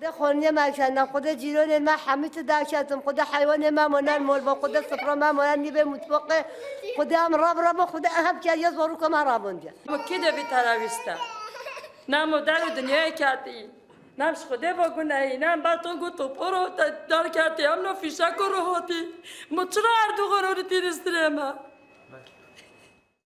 خدا خونی مکن خدا جیران ما همه تو داشتم خدا حیوان ما مانن مول با خدا سفره ما مانن نیبه مطبق خدا هم راب راب خدا هم که یز بارو که ما رابون مکی ما کی دو بیتراویستا نه مدر دنیا کتی نم خدا با گناهی نم با تو گو تو پرو دار کاتی، هم نو فیشک رو هاتی ما چرا اردو غرور تیرستره ما